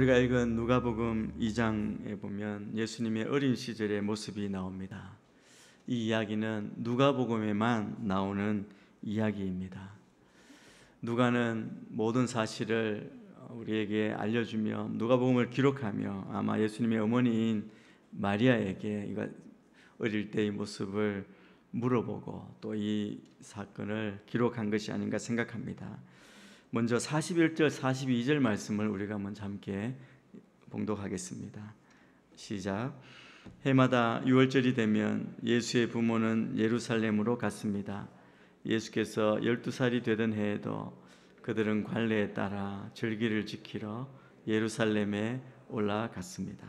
우리가 읽은 누가복음 2장에 보면 예수님의 어린 시절의 모습이 나옵니다. 이 이야기는 누가복음에만 나오는 이야기입니다. 누가는 모든 사실을 우리에게 알려주며 누가복음을 기록하며 아마 예수님의 어머니인 마리아에게 이거 어릴 때의 모습을 물어보고 또 이 사건을 기록한 것이 아닌가 생각합니다. 먼저 41절 42절 말씀을 우리가 먼저 함께 봉독하겠습니다. 시작. 해마다 6월절이 되면 예수의 부모는 예루살렘으로 갔습니다. 예수께서 12살이 되던 해에도 그들은 관례에 따라 절기를 지키러 예루살렘에 올라갔습니다.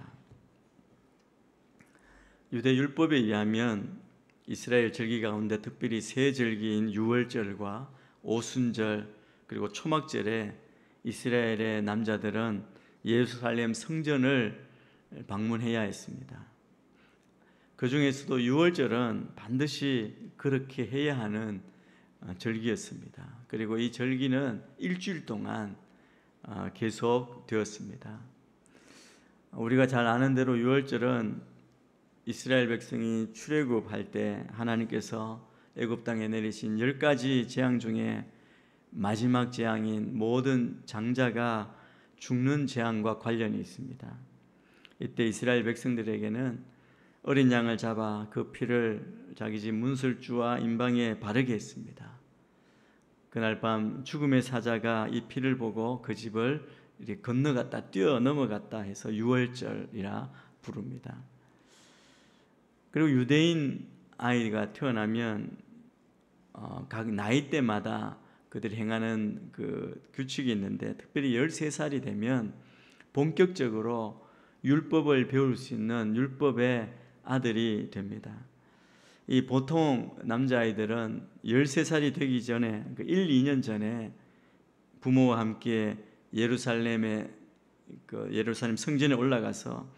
유대 율법에 의하면 이스라엘 절기 가운데 특별히 세 절기인 유월절과 오순절 그리고 초막절에 이스라엘의 남자들은 예루살렘 성전을 방문해야 했습니다. 그 중에서도 유월절은 반드시 그렇게 해야 하는 어, 절기였습니다. 그리고 이 절기는 일주일 동안 어, 계속 되었습니다. 우리가 잘 아는 대로 유월절은 이스라엘 백성이 출애굽할 때 하나님께서 애굽 땅에 내리신 열 가지 재앙 중에 마지막 재앙인 모든 장자가 죽는 재앙과 관련이 있습니다. 이때 이스라엘 백성들에게는 어린 양을 잡아 그 피를 자기 집 문설주와 임방에 바르게 했습니다. 그날 밤 죽음의 사자가 이 피를 보고 그 집을 이렇게 건너갔다 뛰어 넘어갔다 해서 6월절이라 부릅니다. 그리고 유대인 아이가 태어나면 어, 각 나이 때마다 그들이 행하는 그 규칙이 있는데 특별히 13살이 되면 본격적으로 율법을 배울 수 있는 율법의 아들이 됩니다. 이 보통 남자아이들은 13살이 되기 전에 그 1, 2년 전에 부모와 함께 예루살렘에 그 예루살렘 성전에 올라가서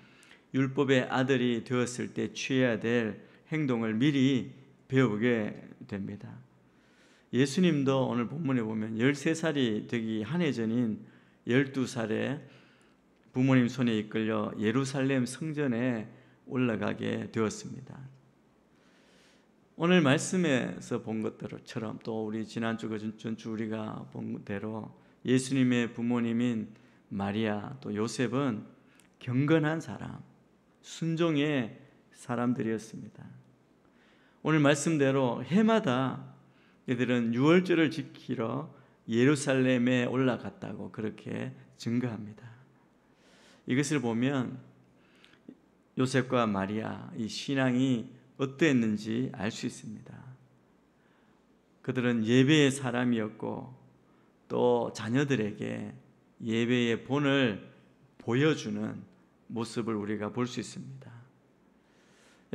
율법의 아들이 되었을 때 취해야 될 행동을 미리 배우게 됩니다. 예수님도 오늘 본문에 보면 13살이 되기 한 해 전인 12살에 부모님 손에 이끌려 예루살렘 성전에 올라가게 되었습니다. 오늘 말씀에서 본 것처럼 또 우리 지난주 전주 우리가 본 대로 예수님의 부모님인 마리아 또 요셉은 경건한 사람, 순종의 사람들이었습니다. 오늘 말씀대로 해마다 이들은 유월절을 지키러 예루살렘에 올라갔다고 그렇게 증거합니다. 이것을 보면 요셉과 마리아 이 신앙이 어떠했는지 알 수 있습니다. 그들은 예배의 사람이었고 또 자녀들에게 예배의 본을 보여주는 모습을 우리가 볼 수 있습니다.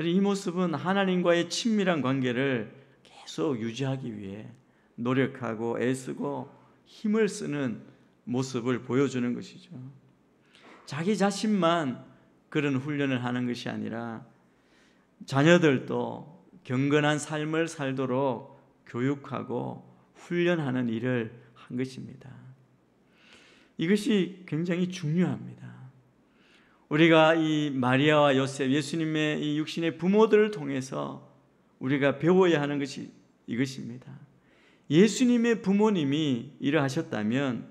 이 모습은 하나님과의 친밀한 관계를 계속 유지하기 위해 노력하고 애쓰고 힘을 쓰는 모습을 보여주는 것이죠. 자기 자신만 그런 훈련을 하는 것이 아니라 자녀들도 경건한 삶을 살도록 교육하고 훈련하는 일을 한 것입니다. 이것이 굉장히 중요합니다. 우리가 이 마리아와 요셉, 예수님의 이 육신의 부모들을 통해서 우리가 배워야 하는 것이 이것입니다. 예수님의 부모님이 일을 하셨다면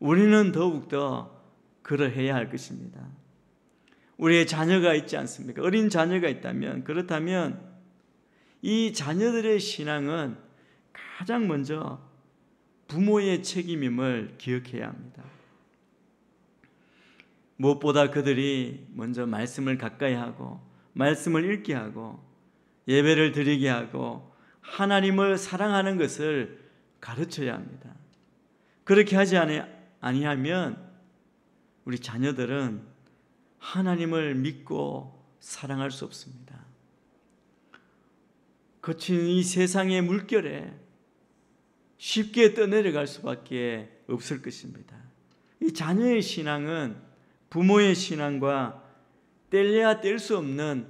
우리는 더욱더 그러해야 할 것입니다. 우리의 자녀가 있지 않습니까? 어린 자녀가 있다면 그렇다면 이 자녀들의 신앙은 가장 먼저 부모의 책임임을 기억해야 합니다. 무엇보다 그들이 먼저 말씀을 가까이 하고 말씀을 읽게 하고 예배를 드리게 하고 하나님을 사랑하는 것을 가르쳐야 합니다. 그렇게 하지 아니, 아니하면 우리 자녀들은 하나님을 믿고 사랑할 수 없습니다. 거친 이 세상의 물결에 쉽게 떠내려갈 수밖에 없을 것입니다. 이 자녀의 신앙은 부모의 신앙과 뗄래야 뗄 수 없는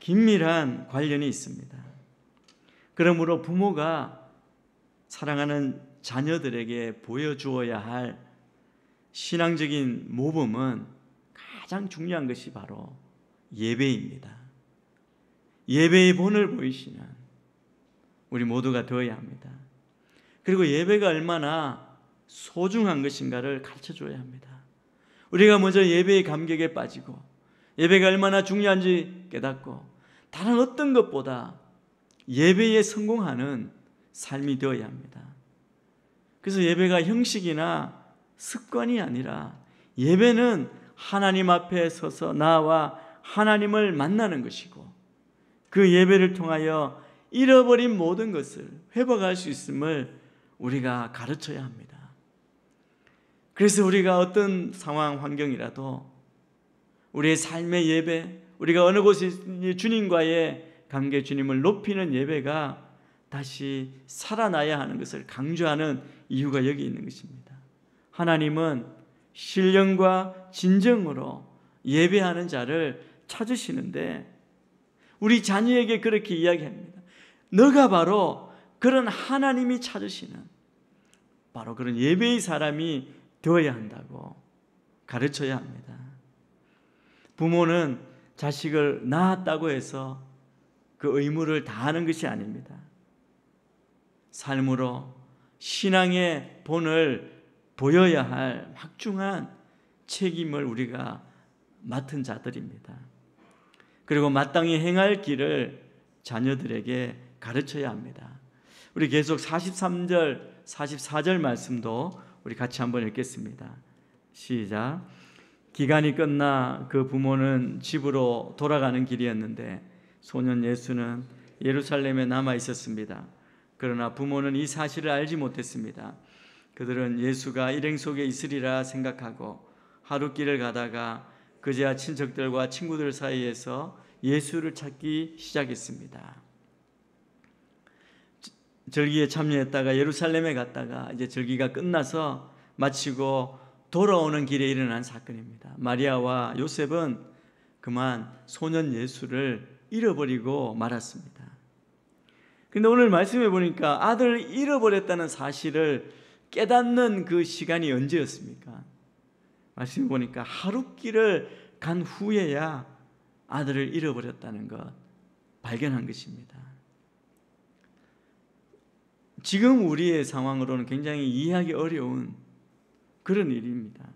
긴밀한 관련이 있습니다. 그러므로 부모가 사랑하는 자녀들에게 보여주어야 할 신앙적인 모범은 가장 중요한 것이 바로 예배입니다. 예배의 본을 보이시는 우리 모두가 되어야 합니다. 그리고 예배가 얼마나 소중한 것인가를 가르쳐 줘야 합니다. 우리가 먼저 예배의 감격에 빠지고 예배가 얼마나 중요한지 깨닫고 다른 어떤 것보다 예배에 성공하는 삶이 되어야 합니다. 그래서 예배가 형식이나 습관이 아니라 예배는 하나님 앞에 서서 나와 하나님을 만나는 것이고 그 예배를 통하여 잃어버린 모든 것을 회복할 수 있음을 우리가 가르쳐야 합니다. 그래서 우리가 어떤 상황 환경이라도 우리의 삶의 예배, 우리가 어느 곳이 주님과의 관계 주님을 높이는 예배가 다시 살아나야 하는 것을 강조하는 이유가 여기 있는 것입니다. 하나님은 신령과 진정으로 예배하는 자를 찾으시는데 우리 자녀에게 그렇게 이야기합니다. 너가 바로 그런 하나님이 찾으시는 바로 그런 예배의 사람이 되어야 한다고 가르쳐야 합니다. 부모는 자식을 낳았다고 해서 그 의무를 다하는 것이 아닙니다. 삶으로 신앙의 본을 보여야 할 확중한 책임을 우리가 맡은 자들입니다. 그리고 마땅히 행할 길을 자녀들에게 가르쳐야 합니다. 우리 계속 43절, 44절 말씀도 우리 같이 한번 읽겠습니다. 시작. 기간이 끝나 그 부모는 집으로 돌아가는 길이었는데 소년 예수는 예루살렘에 남아 있었습니다. 그러나 부모는 이 사실을 알지 못했습니다. 그들은 예수가 일행 속에 있으리라 생각하고 하루 길을 가다가 그제야 친척들과 친구들 사이에서 예수를 찾기 시작했습니다. 절기에 참여했다가 예루살렘에 갔다가 이제 절기가 끝나서 마치고 돌아오는 길에 일어난 사건입니다. 마리아와 요셉은 그만 소년 예수를 잃어버리고 말았습니다. 그데 오늘 말씀해 보니까 아들을 잃어버렸다는 사실을 깨닫는 그 시간이 언제였습니까? 말씀해 보니까 하루 길을 간 후에야 아들을 잃어버렸다는 것 발견한 것입니다. 지금 우리의 상황으로는 굉장히 이해하기 어려운 그런 일입니다.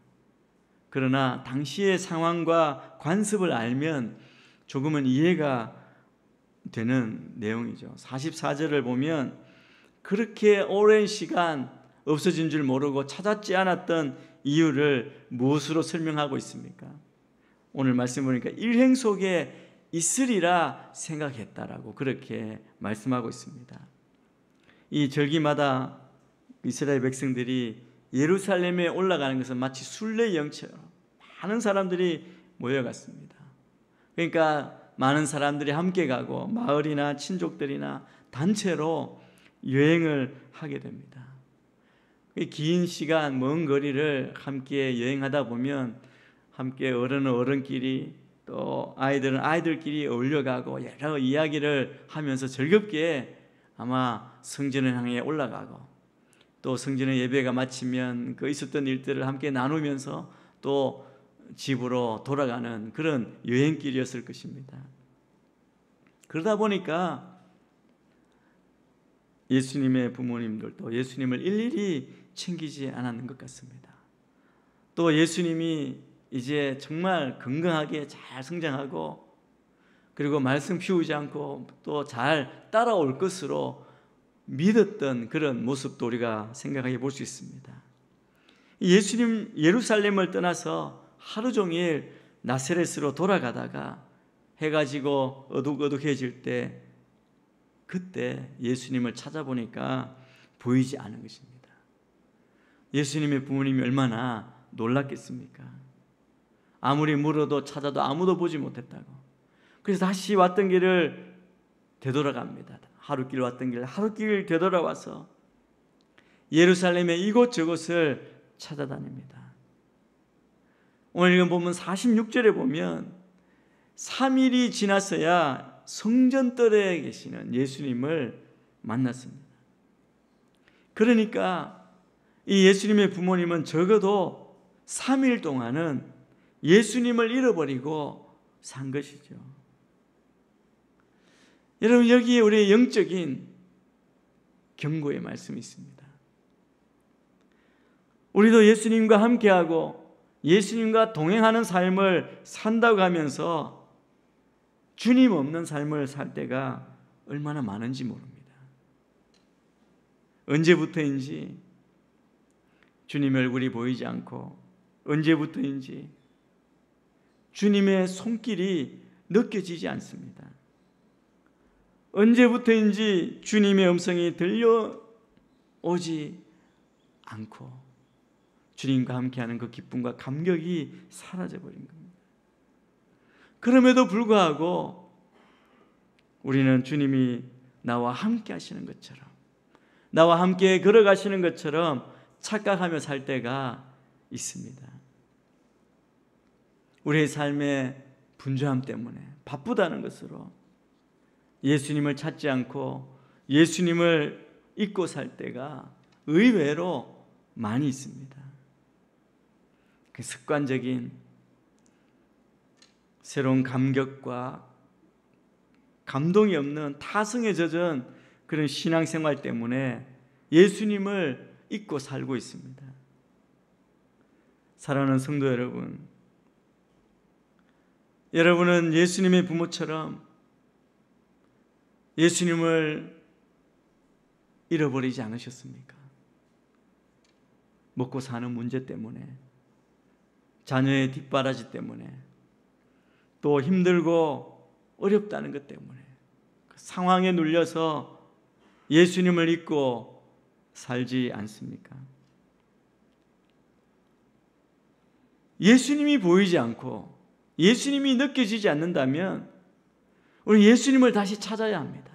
그러나 당시의 상황과 관습을 알면 조금은 이해가 되는 내용이죠. 44절을 보면 그렇게 오랜 시간 없어진 줄 모르고 찾았지 않았던 이유를 무엇으로 설명하고 있습니까? 오늘 말씀 보니까 일행 속에 있으리라 생각했다라고 그렇게 말씀하고 있습니다. 이 절기마다 이스라엘 백성들이 예루살렘에 올라가는 것은 마치 순례 영처럼 많은 사람들이 모여갔습니다. 그러니까 많은 사람들이 함께 가고 마을이나 친족들이나 단체로 여행을 하게 됩니다. 긴 시간 먼 거리를 함께 여행하다 보면 함께 어른은 어른끼리 또 아이들은 아이들끼리 어울려가고 여러 이야기를 하면서 즐겁게 아마 성전을 향해 올라가고 또 성전의 예배가 마치면 그 있었던 일들을 함께 나누면서 또 집으로 돌아가는 그런 여행길이었을 것입니다. 그러다 보니까 예수님의 부모님들도 예수님을 일일이 챙기지 않았는 것 같습니다. 또 예수님이 이제 정말 건강하게 잘 성장하고 그리고 말씀 피우지 않고 또 잘 따라올 것으로 믿었던 그런 모습도 우리가 생각해 볼 수 있습니다. 예수님 예루살렘을 떠나서 하루 종일 나세레스로 돌아가다가 해가 지고 어둑어둑해질 때 그때 예수님을 찾아보니까 보이지 않은 것입니다. 예수님의 부모님이 얼마나 놀랐겠습니까? 아무리 물어도 찾아도 아무도 보지 못했다고. 그래서 다시 왔던 길을 되돌아갑니다. 하루길 왔던 길, 하루길 되돌아와서 예루살렘의 이곳저곳을 찾아다닙니다. 오늘 보면 46절에 보면 3일이 지나서야 성전떨에 계시는 예수님을 만났습니다. 그러니까 이 예수님의 부모님은 적어도 3일 동안은 예수님을 잃어버리고 산 것이죠. 여러분 여기에 우리의 영적인 경고의 말씀이 있습니다. 우리도 예수님과 함께하고 예수님과 동행하는 삶을 산다고 하면서 주님 없는 삶을 살 때가 얼마나 많은지 모릅니다. 언제부터인지 주님 얼굴이 보이지 않고 언제부터인지 주님의 손길이 느껴지지 않습니다. 언제부터인지 주님의 음성이 들려오지 않고 주님과 함께하는 그 기쁨과 감격이 사라져버린 겁니다. 그럼에도 불구하고 우리는 주님이 나와 함께 하시는 것처럼 나와 함께 걸어가시는 것처럼 착각하며 살 때가 있습니다. 우리의 삶의 분주함 때문에 바쁘다는 것으로 예수님을 찾지 않고 예수님을 잊고 살 때가 의외로 많이 있습니다. 그 습관적인 새로운 감격과 감동이 없는 타성에 젖은 그런 신앙생활 때문에 예수님을 잊고 살고 있습니다. 사랑하는 성도 여러분, 여러분은 예수님의 부모처럼 예수님을 잃어버리지 않으셨습니까? 먹고 사는 문제 때문에 자녀의 뒷바라지 때문에 또 힘들고 어렵다는 것 때문에 그 상황에 눌려서 예수님을 잊고 살지 않습니까? 예수님이 보이지 않고 예수님이 느껴지지 않는다면 우리 예수님을 다시 찾아야 합니다.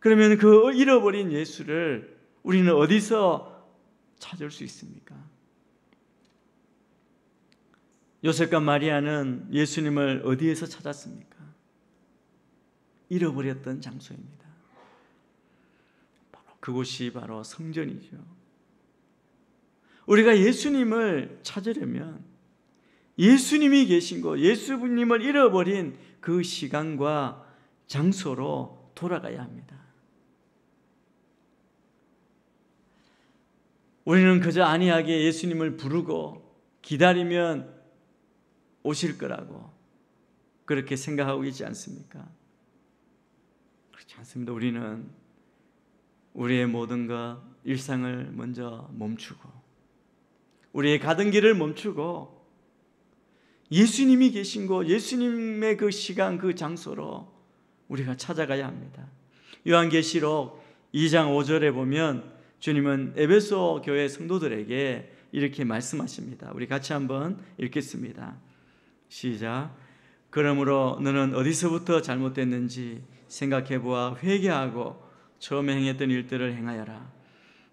그러면 그 잃어버린 예수를 우리는 어디서 찾을 수 있습니까? 요셉과 마리아는 예수님을 어디에서 찾았습니까? 잃어버렸던 장소입니다. 바로 그곳이 바로 성전이죠. 우리가 예수님을 찾으려면 예수님이 계신 곳, 예수님을 잃어버린 그 시간과 장소로 돌아가야 합니다. 우리는 그저 아니하게 예수님을 부르고 기다리면 오실 거라고 그렇게 생각하고 있지 않습니까? 그렇지 않습니다. 우리는 우리의 모든 것 일상을 먼저 멈추고 우리의 가던 길을 멈추고 예수님이 계신 곳, 예수님의 그 시간, 그 장소로 우리가 찾아가야 합니다. 요한계시록 2장 5절에 보면 주님은 에베소 교회 성도들에게 이렇게 말씀하십니다. 우리 같이 한번 읽겠습니다. 시작. 그러므로 너는 어디서부터 잘못됐는지 생각해 보아 회개하고 처음에 행했던 일들을 행하여라.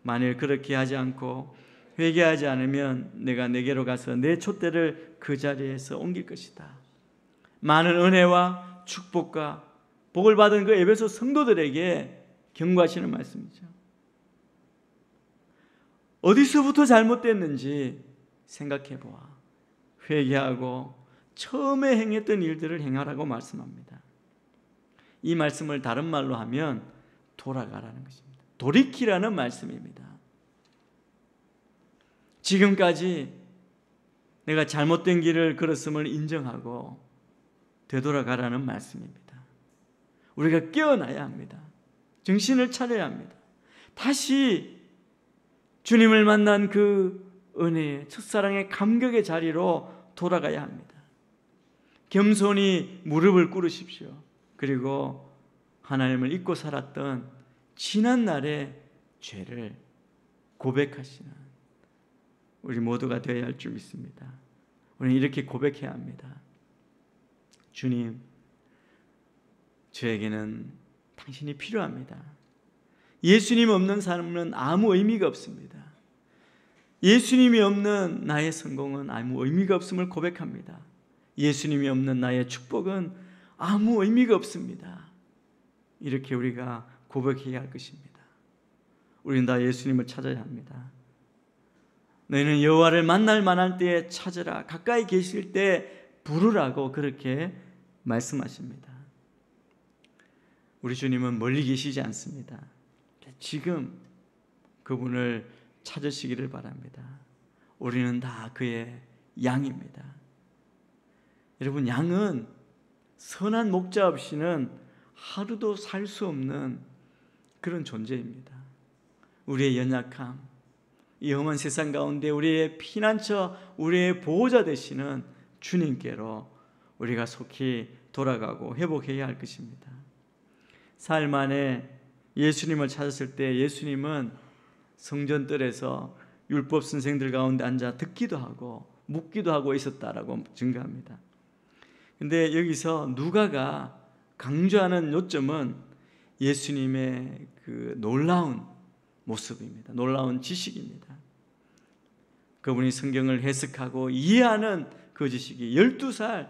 만일 그렇게 하지 않고 회개하지 않으면 내가 내게로 가서 내 촛대를 그 자리에서 옮길 것이다. 많은 은혜와 축복과 복을 받은 그 에베소 성도들에게 경고하시는 말씀이죠. 어디서부터 잘못됐는지 생각해 보아. 회개하고 처음에 행했던 일들을 행하라고 말씀합니다. 이 말씀을 다른 말로 하면 돌아가라는 것입니다. 돌이키라는 말씀입니다. 지금까지 내가 잘못된 길을 걸었음을 인정하고 되돌아가라는 말씀입니다. 우리가 깨어나야 합니다. 정신을 차려야 합니다. 다시 주님을 만난 그 은혜의 첫사랑의 감격의 자리로 돌아가야 합니다. 겸손히 무릎을 꿇으십시오. 그리고 하나님을 잊고 살았던 지난 날의 죄를 고백하시는 우리 모두가 되어야 할 줄 믿습니다. 우리는 이렇게 고백해야 합니다. 주님, 저에게는 당신이 필요합니다. 예수님 없는 삶은 아무 의미가 없습니다. 예수님이 없는 나의 성공은 아무 의미가 없음을 고백합니다. 예수님이 없는 나의 축복은 아무 의미가 없습니다. 이렇게 우리가 고백해야 할 것입니다. 우리는 다 예수님을 찾아야 합니다. 너희는 여호와를 만날 만한 때에 찾으라. 가까이 계실 때 부르라고 그렇게 말씀하십니다. 우리 주님은 멀리 계시지 않습니다. 지금 그분을 찾으시기를 바랍니다. 우리는 다 그의 양입니다. 여러분 양은 선한 목자 없이는 하루도 살 수 없는 그런 존재입니다. 우리의 연약함, 이 험한 세상 가운데 우리의 피난처, 우리의 보호자 되시는 주님께로 우리가 속히 돌아가고 회복해야 할 것입니다. 삶 안에 예수님을 찾았을 때 예수님은 성전뜰에서 율법 선생들 가운데 앉아 듣기도 하고 묻기도 하고 있었다라고 증가합니다. 근데 여기서 누가가 강조하는 요점은 예수님의 그 놀라운 모습입니다. 놀라운 지식입니다. 그분이 성경을 해석하고 이해하는 그 지식이 12살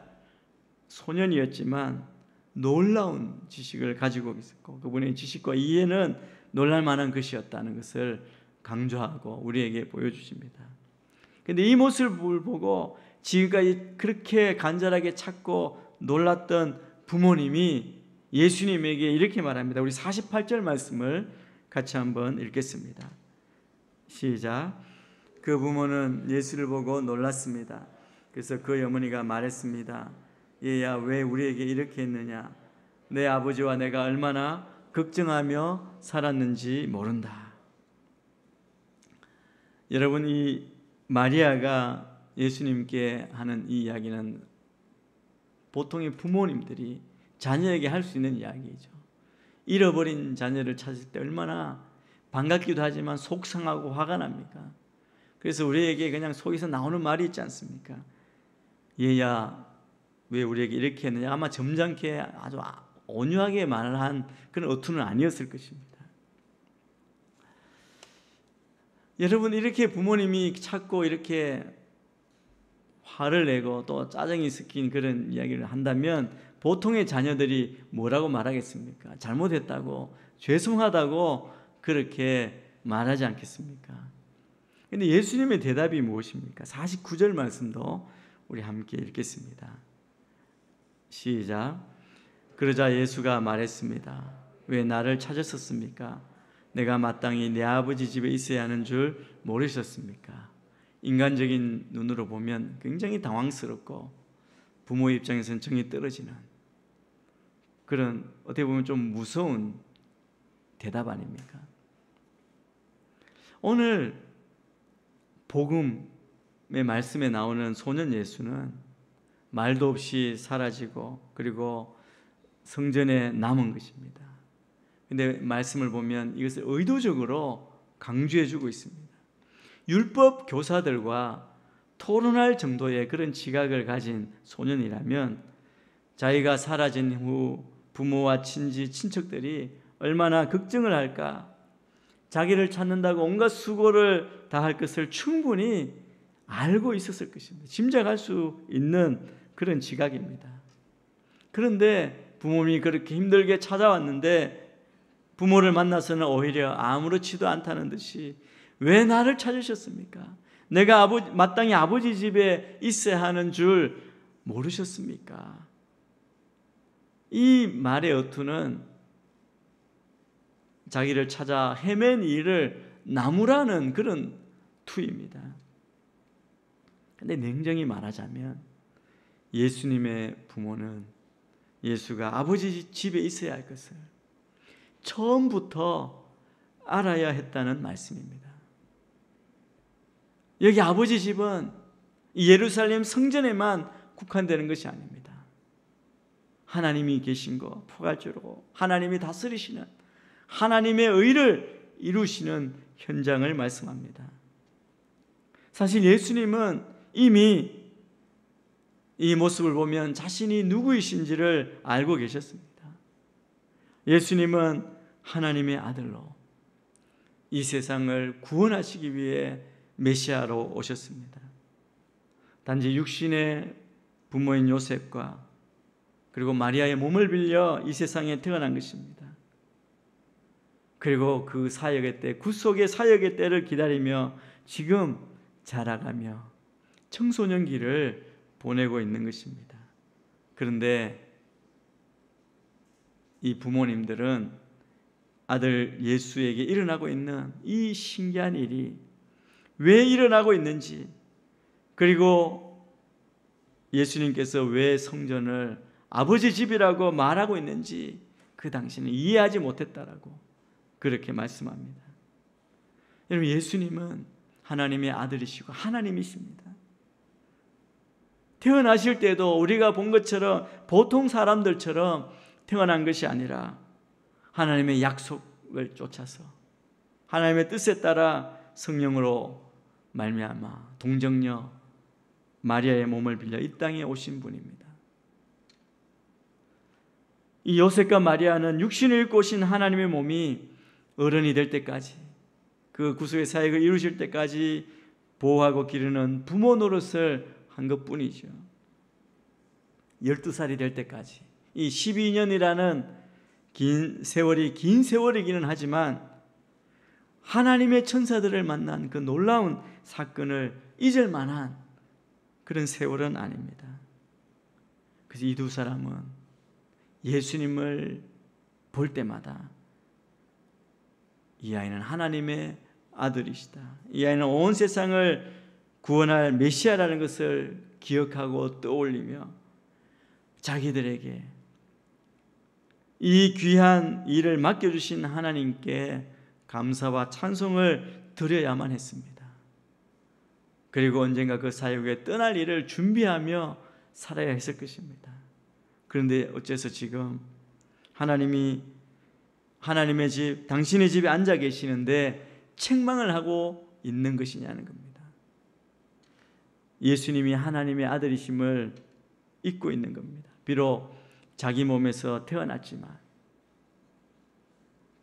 소년이었지만 놀라운 지식을 가지고 있었고 그분의 지식과 이해는 놀랄 만한 것이었다는 것을 강조하고 우리에게 보여주십니다. 근데 이 모습을 보고 지금까지 그렇게 간절하게 찾고 놀랐던 부모님이 예수님에게 이렇게 말합니다. 우리 48절 말씀을 같이 한번 읽겠습니다. 시작. 그 부모는 예수를 보고 놀랐습니다. 그래서 그 어머니가 말했습니다. 얘야 왜 우리에게 이렇게 했느냐? 내 아버지와 내가 얼마나 걱정하며 살았는지 모른다. 여러분 이 마리아가 예수님께 하는 이 이야기는 보통의 부모님들이 자녀에게 할 수 있는 이야기죠. 잃어버린 자녀를 찾을 때 얼마나 반갑기도 하지만 속상하고 화가 납니까? 그래서 우리에게 그냥 속에서 나오는 말이 있지 않습니까? 얘야 왜 우리에게 이렇게 했느냐 아마 점잖게 아주 아, 온유하게 말한 그런 어투는 아니었을 것입니다. 여러분 이렇게 부모님이 찾고 이렇게 화를 내고 또 짜증이 섞인 그런 이야기를 한다면 보통의 자녀들이 뭐라고 말하겠습니까? 잘못했다고 죄송하다고 그렇게 말하지 않겠습니까? 근데 예수님의 대답이 무엇입니까? 49절 말씀도 우리 함께 읽겠습니다. 시작. 그러자 예수가 말했습니다. 왜 나를 찾으셨습니까? 내가 마땅히 내 아버지 집에 있어야 하는 줄 모르셨습니까? 인간적인 눈으로 보면 굉장히 당황스럽고 부모 입장에서는 정이 떨어지는 그런 어떻게 보면 좀 무서운 대답 아닙니까? 오늘 복음의 말씀에 나오는 소년 예수는 말도 없이 사라지고 그리고 성전에 남은 것입니다. 근데 말씀을 보면 이것을 의도적으로 강조해 주고 있습니다. 율법 교사들과 토론할 정도의 그런 지각을 가진 소년이라면 자기가 사라진 후 부모와 친지, 친척들이 얼마나 걱정을 할까? 자기를 찾는다고 온갖 수고를 다할 것을 충분히 알고 있었을 것입니다. 짐작할 수 있는 그런 지각입니다. 그런데 부모님이 그렇게 힘들게 찾아왔는데 부모를 만나서는 오히려 아무렇지도 않다는 듯이 왜 나를 찾으셨습니까? 내가 아버 마땅히 아버지 집에 있어야 하는 줄 모르셨습니까? 이 말의 어투는 자기를 찾아 헤맨 일을 나무라는 그런 투입니다. 근데 냉정히 말하자면 예수님의 부모는 예수가 아버지 집에 있어야 할 것을 처음부터 알아야 했다는 말씀입니다. 여기 아버지 집은 예루살렘 성전에만 국한되는 것이 아닙니다. 하나님이 계신 것 포괄적으로 하나님이 다스리시는 하나님의 의를 이루시는 현장을 말씀합니다. 사실 예수님은 이미 이 모습을 보면 자신이 누구이신지를 알고 계셨습니다. 예수님은 하나님의 아들로 이 세상을 구원하시기 위해 메시아로 오셨습니다. 단지 육신의 부모인 요셉과 그리고 마리아의 몸을 빌려 이 세상에 태어난 것입니다. 그리고 그 사역의 때, 구속의 사역의 때를 기다리며 지금 자라가며 청소년기를 보내고 있는 것입니다. 그런데 이 부모님들은 아들 예수에게 일어나고 있는 이 신기한 일이 왜 일어나고 있는지 그리고 예수님께서 왜 성전을 아버지 집이라고 말하고 있는지 그 당시는 이해하지 못했다라고 그렇게 말씀합니다. 여러분 예수님은 하나님의 아들이시고 하나님이십니다. 태어나실 때도 우리가 본 것처럼 보통 사람들처럼 태어난 것이 아니라 하나님의 약속을 쫓아서 하나님의 뜻에 따라 성령으로 말미암아 동정녀 마리아의 몸을 빌려 이 땅에 오신 분입니다. 이 요셉과 마리아는 육신을 입신 하나님의 몸이 어른이 될 때까지 그 구속의 사역을 이루실 때까지 보호하고 기르는 부모 노릇을 한 것뿐이죠. 12살이 될 때까지 이 12년이라는 긴 세월이 긴 세월이기는 하지만 하나님의 천사들을 만난 그 놀라운 사건을 잊을 만한 그런 세월은 아닙니다. 그래서 이 두 사람은 예수님을 볼 때마다 이 아이는 하나님의 아들이시다. 이 아이는 온 세상을 구원할 메시아라는 것을 기억하고 떠올리며 자기들에게 이 귀한 일을 맡겨주신 하나님께 감사와 찬송을 드려야만 했습니다. 그리고 언젠가 그 사역에 떠날 일을 준비하며 살아야 했을 것입니다. 그런데 어째서 지금 하나님이 하나님의 집, 당신의 집에 앉아 계시는데 책망을 하고 있는 것이냐는 겁니다. 예수님이 하나님의 아들이심을 잊고 있는 겁니다. 비록 자기 몸에서 태어났지만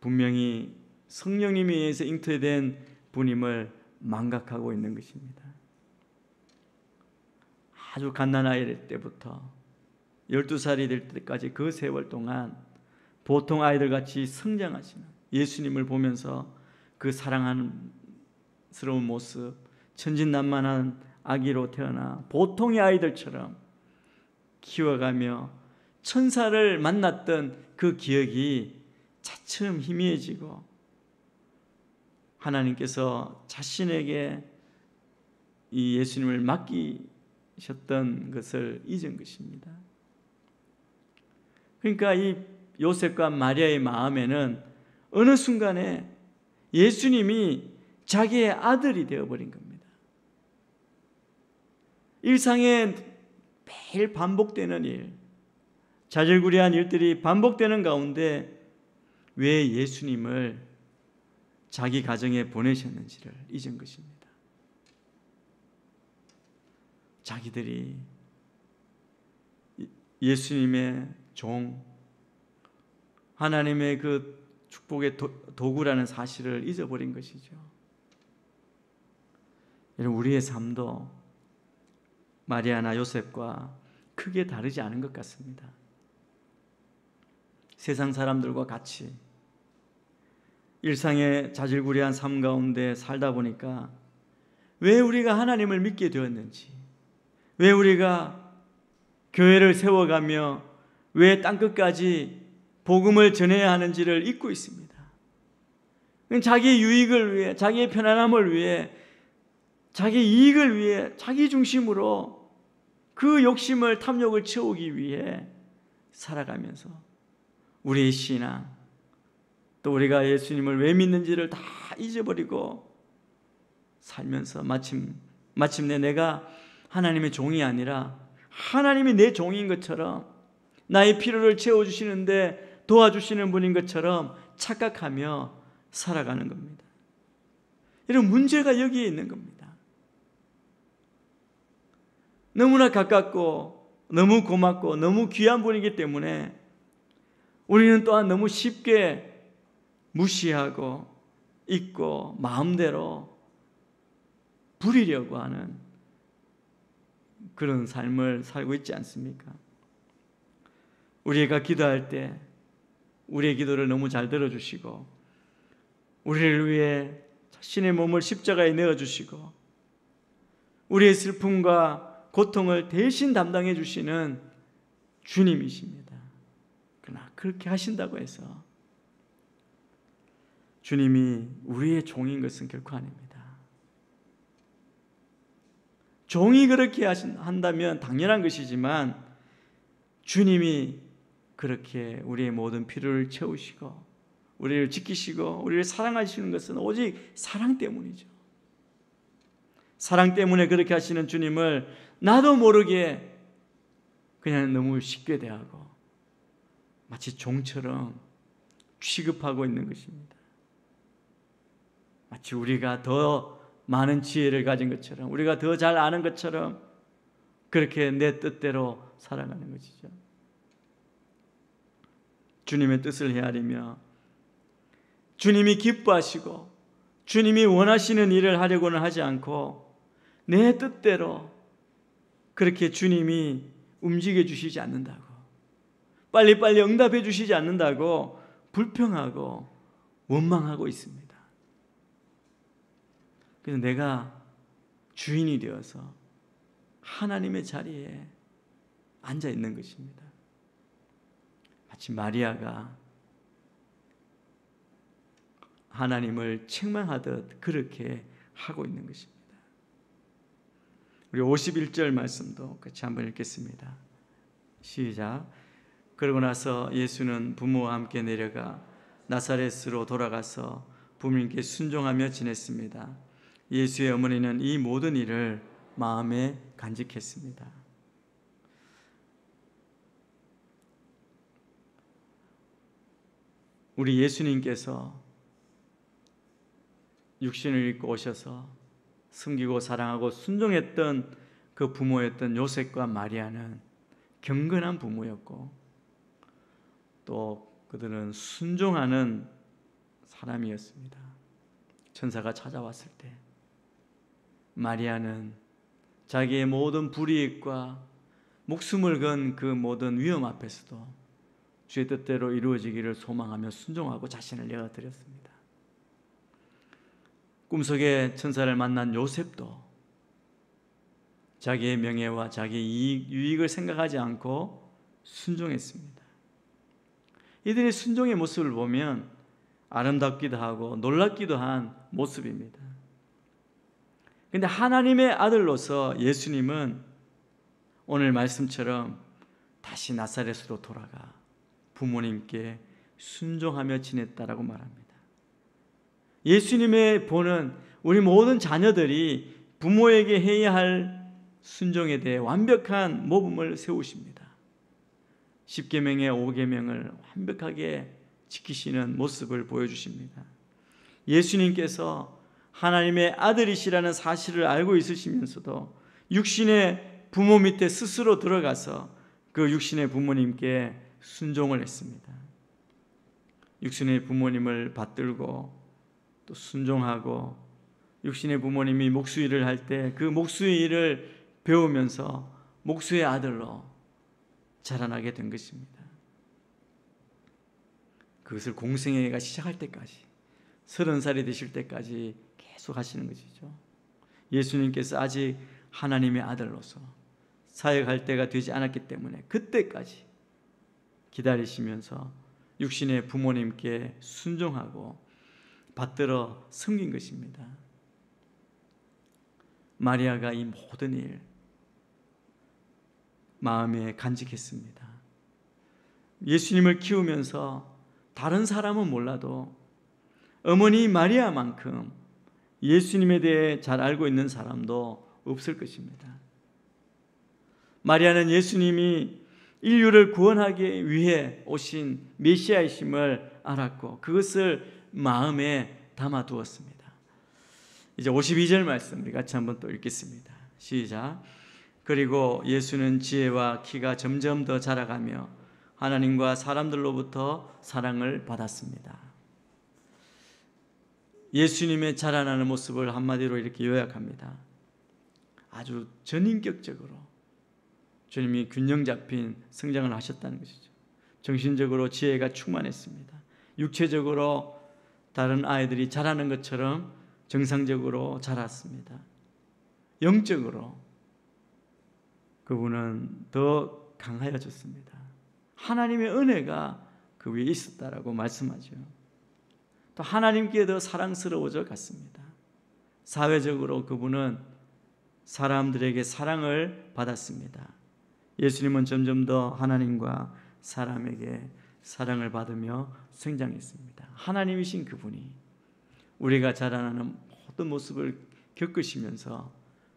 분명히 성령님에 의해서 잉태된 분임을 망각하고 있는 것입니다. 아주 갓난아이 때부터 12살이 될 때까지 그 세월 동안 보통 아이들 같이 성장하시는 예수님을 보면서 그 사랑하는 스러운 모습, 천진난만한 아기로 태어나 보통의 아이들처럼 키워가며 천사를 만났던 그 기억이 차츰 희미해지고 하나님께서 자신에게 이 예수님을 맡기셨던 것을 잊은 것입니다. 그러니까 이 요셉과 마리아의 마음에는 어느 순간에 예수님이 자기의 아들이 되어버린 겁니다. 일상에 매일 반복되는 일, 자질구레한 일들이 반복되는 가운데 왜 예수님을 자기 가정에 보내셨는지를 잊은 것입니다. 자기들이 예수님의 종, 하나님의 그 축복의 도구라는 사실을 잊어버린 것이죠. 여러 우리의 삶도 마리아나 요셉과 크게 다르지 않은 것 같습니다. 세상 사람들과 같이 일상의 자질구레한 삶 가운데 살다 보니까 왜 우리가 하나님을 믿게 되었는지, 왜 우리가 교회를 세워가며 왜 땅끝까지 복음을 전해야 하는지를 잊고 있습니다. 자기 유익을 위해, 자기 편안함을 위해, 자기 이익을 위해, 자기 중심으로 그 욕심을 탐욕을 채우기 위해 살아가면서 우리의 신앙 또 우리가 예수님을 왜 믿는지를 다 잊어버리고 살면서 마침 마침내 내가 하나님의 종이 아니라 하나님이 내 종인 것처럼 나의 필요를 채워 주시는데 도와주시는 분인 것처럼 착각하며 살아가는 겁니다. 이런 문제가 여기에 있는 겁니다. 너무나 가깝고 너무 고맙고 너무 귀한 분이기 때문에 우리는 또한 너무 쉽게 무시하고 잊고 마음대로 부리려고 하는 그런 삶을 살고 있지 않습니까? 우리가 기도할 때 우리의 기도를 너무 잘 들어주시고 우리를 위해 자신의 몸을 십자가에 내어주시고 우리의 슬픔과 고통을 대신 담당해 주시는 주님이십니다. 그러나 그렇게 하신다고 해서 주님이 우리의 종인 것은 결코 아닙니다. 종이 그렇게 한다면 당연한 것이지만 주님이 그렇게 우리의 모든 필요를 채우시고 우리를 지키시고 우리를 사랑하시는 것은 오직 사랑 때문이죠. 사랑 때문에 그렇게 하시는 주님을 나도 모르게 그냥 너무 쉽게 대하고 마치 종처럼 취급하고 있는 것입니다. 마치 우리가 더 많은 지혜를 가진 것처럼 우리가 더 잘 아는 것처럼 그렇게 내 뜻대로 살아가는 것이죠. 주님의 뜻을 헤아리며 주님이 기뻐하시고 주님이 원하시는 일을 하려고는 하지 않고 내 뜻대로 그렇게 주님이 움직여 주시지 않는다고 빨리빨리 응답해 주시지 않는다고 불평하고 원망하고 있습니다. 그래서 내가 주인이 되어서 하나님의 자리에 앉아 있는 것입니다. 마치 마리아가 하나님을 책망하듯 그렇게 하고 있는 것입니다. 우리 51절 말씀도 같이 한번 읽겠습니다. 시작. 그러고 나서 예수는 부모와 함께 내려가 나사렛으로 돌아가서 부모님께 순종하며 지냈습니다. 예수의 어머니는 이 모든 일을 마음에 간직했습니다. 우리 예수님께서 육신을 입고 오셔서 숨기고 사랑하고 순종했던 그 부모였던 요셉과 마리아는 경건한 부모였고 또 그들은 순종하는 사람이었습니다. 천사가 찾아왔을 때 마리아는 자기의 모든 불이익과 목숨을 건 그 모든 위험 앞에서도 주의 뜻대로 이루어지기를 소망하며 순종하고 자신을 내어드렸습니다. 꿈속에 천사를 만난 요셉도 자기의 명예와 자기의 이익, 유익을 생각하지 않고 순종했습니다. 이들의 순종의 모습을 보면 아름답기도 하고 놀랍기도 한 모습입니다. 근데 하나님의 아들로서 예수님은 오늘 말씀처럼 다시 나사렛으로 돌아가 부모님께 순종하며 지냈다라고 말합니다. 예수님의 보는 우리 모든 자녀들이 부모에게 해야 할 순종에 대해 완벽한 모범을 세우십니다. 10계명의 5계명을 완벽하게 지키시는 모습을 보여주십니다. 예수님께서 하나님의 아들이시라는 사실을 알고 있으시면서도 육신의 부모 밑에 스스로 들어가서 그 육신의 부모님께 순종을 했습니다. 육신의 부모님을 받들고 또 순종하고 육신의 부모님이 목수 일을 할 때 그 목수 일을 배우면서 목수의 아들로 자라나게 된 것입니다. 그것을 공생애가 시작할 때까지 서른 살이 되실 때까지 계속 하시는 것이죠. 예수님께서 아직 하나님의 아들로서 사역할 때가 되지 않았기 때문에 그때까지 기다리시면서 육신의 부모님께 순종하고 받들어 섬긴 것입니다. 마리아가 이 모든 일 마음에 간직했습니다. 예수님을 키우면서 다른 사람은 몰라도 어머니 마리아만큼 예수님에 대해 잘 알고 있는 사람도 없을 것입니다. 마리아는 예수님이 인류를 구원하기 위해 오신 메시아이심을 알았고 그것을 마음에 담아 두었습니다. 이제 52절 말씀 우리 같이 한번 또 읽겠습니다. 시작. 그리고 예수는 지혜와 키가 점점 더 자라가며 하나님과 사람들로부터 사랑을 받았습니다. 예수님의 자라나는 모습을 한마디로 이렇게 요약합니다. 아주 전인격적으로 주님이 균형 잡힌 성장을 하셨다는 것이죠. 정신적으로 지혜가 충만했습니다. 육체적으로 다른 아이들이 자라는 것처럼 정상적으로 자랐습니다. 영적으로 그분은 더 강하여졌습니다. 하나님의 은혜가 그 위에 있었다라고 말씀하죠. 또 하나님께 더 사랑스러워져 갔습니다. 사회적으로 그분은 사람들에게 사랑을 받았습니다. 예수님은 점점 더 하나님과 사람에게 사랑을 받으며 성장했습니다. 하나님이신 그분이 우리가 자라나는 모든 모습을 겪으시면서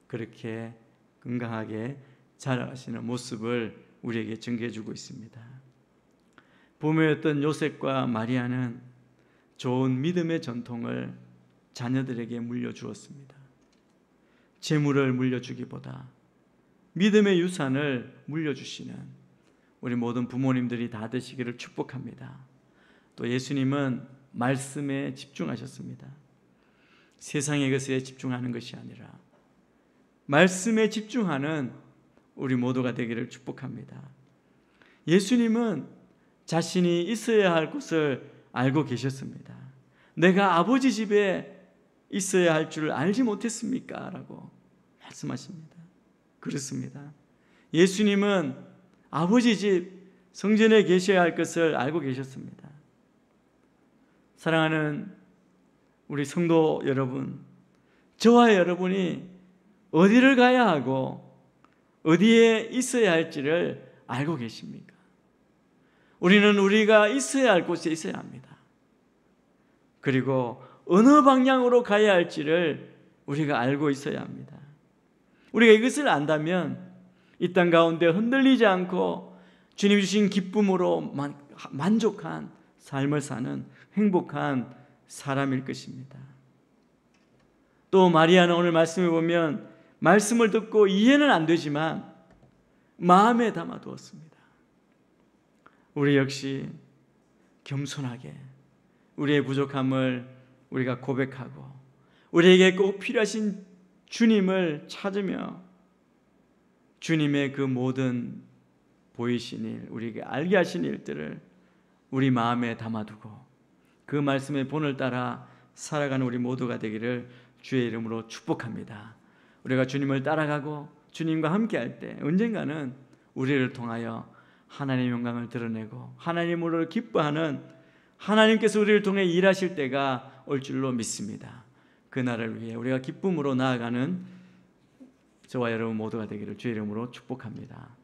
그렇게 건강하게 자라가시는 모습을 우리에게 증개해주고 있습니다. 부모였던 요셉과 마리아는 좋은 믿음의 전통을 자녀들에게 물려주었습니다. 재물을 물려주기보다 믿음의 유산을 물려주시는 우리 모든 부모님들이 다 되시기를 축복합니다. 또 예수님은 말씀에 집중하셨습니다. 세상의 것에 집중하는 것이 아니라 말씀에 집중하는 우리 모두가 되기를 축복합니다. 예수님은 자신이 있어야 할 곳을 알고 계셨습니다. 내가 아버지 집에 있어야 할 줄 알지 못했습니까? 라고 말씀하십니다. 그렇습니다. 예수님은 아버지 집 성전에 계셔야 할 것을 알고 계셨습니다. 사랑하는 우리 성도 여러분, 저와 여러분이 어디를 가야 하고 어디에 있어야 할지를 알고 계십니까? 우리는 우리가 있어야 할 곳에 있어야 합니다. 그리고 어느 방향으로 가야 할지를 우리가 알고 있어야 합니다. 우리가 이것을 안다면 이땅 가운데 흔들리지 않고 주님 주신 기쁨으로 만족한 삶을 사는 행복한 사람일 것입니다. 또 마리아는 오늘 말씀해 보면 말씀을 듣고 이해는 안 되지만 마음에 담아두었습니다. 우리 역시 겸손하게 우리의 부족함을 우리가 고백하고 우리에게 꼭 필요하신 주님을 찾으며 주님의 그 모든 보이신 일, 우리에게 알게 하신 일들을 우리 마음에 담아두고 그 말씀의 본을 따라 살아가는 우리 모두가 되기를 주의 이름으로 축복합니다. 우리가 주님을 따라가고 주님과 함께할 때 언젠가는 우리를 통하여 하나님의 영광을 드러내고 하나님으로 기뻐하는 하나님께서 우리를 통해 일하실 때가 올 줄로 믿습니다. 그날을 위해 우리가 기쁨으로 나아가는 저와 여러분 모두가 되기를 주의 이름으로 축복합니다.